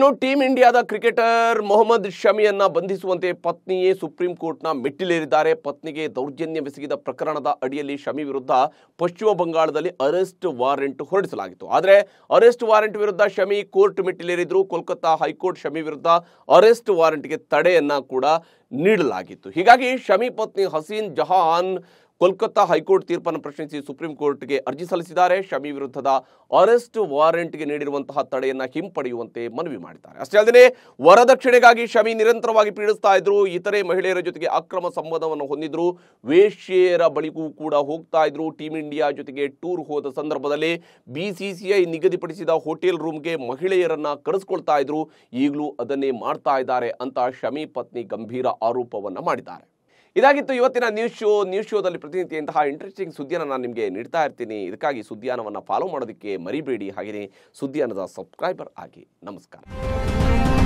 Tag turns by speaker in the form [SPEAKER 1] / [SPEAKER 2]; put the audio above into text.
[SPEAKER 1] ಇನ್ನು ಟೀಂ ಇಂಡಿಯಾದ ಕ್ರಿಕೆಟರ್ ಮೊಹಮ್ಮದ್ ಶಮಿಯನ್ನ ಬಂಧಿಸುವಂತೆ ಪತ್ನಿಯೇ ಸುಪ್ರೀಂ ಕೋರ್ಟ್ನ ಮೆಟ್ಟಿಲೇರಿದ್ದಾರೆ ಪತ್ನಿಗೆ ದೌರ್ಜನ್ಯ ಬೆಸಗಿದ ಪ್ರಕರಣದ ಅಡಿಯಲ್ಲಿ ಶಮಿ ವಿರುದ್ಧ ಪಶ್ಚಿಮ ಬಂಗಾಳದಲ್ಲಿ ಅರೆಸ್ಟ್ ವಾರೆಂಟ್ ಹೊರಡಿಸಲಾಗಿತ್ತು ಆದರೆ ಅರೆಸ್ಟ್ ವಾರೆಂಟ್ ವಿರುದ್ಧ ಶಮಿ ಕೋರ್ಟ್ ಮೆಟ್ಟಿಲೇರಿದ್ರು ಕೋಲ್ಕತ್ತಾ ಹೈಕೋರ್ಟ್ ಶಮಿ ವಿರುದ್ಧ ಅರೆಸ್ಟ್ ವಾರೆಂಟ್ಗೆ ತಡೆಯನ್ನ ಕೂಡ ನೀಡಲಾಗಿತ್ತು ಹೀಗಾಗಿ ಶಮಿ ಪತ್ನಿ ಹಸೀನ್ ಜಹಾನ್ ಕೋಲ್ಕತ್ತಾ ಹೈಕೋರ್ಟ್ ತೀರ್ಪನ್ನು ಪ್ರಶ್ನಿಸಿ ಸುಪ್ರೀಂ ಕೋರ್ಟ್ಗೆ ಅರ್ಜಿ ಸಲ್ಲಿಸಿದ್ದಾರೆ ಶಮಿ ವಿರುದ್ಧದ ಅರೆಸ್ಟ್ ವಾರೆಂಟ್ಗೆ ನೀಡಿರುವಂತಹ ತಡೆಯನ್ನು ಹಿಂಪಡೆಯುವಂತೆ ಮನವಿ ಮಾಡಿದ್ದಾರೆ ಅಷ್ಟೇ ಅಲ್ಲದೆ ವರದಕ್ಷಿಣೆಗಾಗಿ ಶಮಿ ನಿರಂತರವಾಗಿ ಪೀಡಿಸ್ತಾ ಇದ್ರು ಇತರೆ ಮಹಿಳೆಯರ ಜೊತೆಗೆ ಅಕ್ರಮ ಸಂಬಂಧವನ್ನು ಹೊಂದಿದ್ರು ವೇಶ್ಯೆಯರ ಬಳಿಗೂ ಕೂಡ ಹೋಗ್ತಾ ಇದ್ರು ಟೀಮ್ ಇಂಡಿಯಾ ಜೊತೆಗೆ ಟೂರ್ ಹೋದ ಸಂದರ್ಭದಲ್ಲಿ ಬಿಸಿಸಿಐ ನಿಗದಿಪಡಿಸಿದ ಹೋಟೆಲ್ ರೂಮ್ಗೆ ಮಹಿಳೆಯರನ್ನ ಕರೆಸ್ಕೊಳ್ತಾ ಇದ್ರು ಈಗಲೂ ಅದನ್ನೇ ಮಾಡ್ತಾ ಇದ್ದಾರೆ ಅಂತ ಶಮಿ ಪತ್ನಿ ಗಂಭೀರ ಆರೋಪವನ್ನ ಮಾಡಿದ್ದಾರೆ ಇದಾಗಿತ್ತು ಇವತ್ತಿನ ನ್ಯೂಸ್ ಶೋ ನ್ಯೂಸ್ ಶೋದಲ್ಲಿ ಪ್ರತಿನಿತ್ಯ ಇಂತಹ ಇಂಟ್ರೆಸ್ಟಿಂಗ್ ಸುದ್ದಿಯನ್ನು ನಾನು ನಿಮಗೆ ನೀಡ್ತಾ ಇರ್ತೀನಿ ಇದಕ್ಕಾಗಿ ಸುದ್ದಿಯಾನವನ್ನು ಫಾಲೋ ಮಾಡೋದಕ್ಕೆ ಮರಿಬೇಡಿ ಹಾಗೆಯೇ ಸುದ್ದಿಯಾನದ ಸಬ್ಸ್ಕ್ರೈಬರ್ ಆಗಿ ನಮಸ್ಕಾರ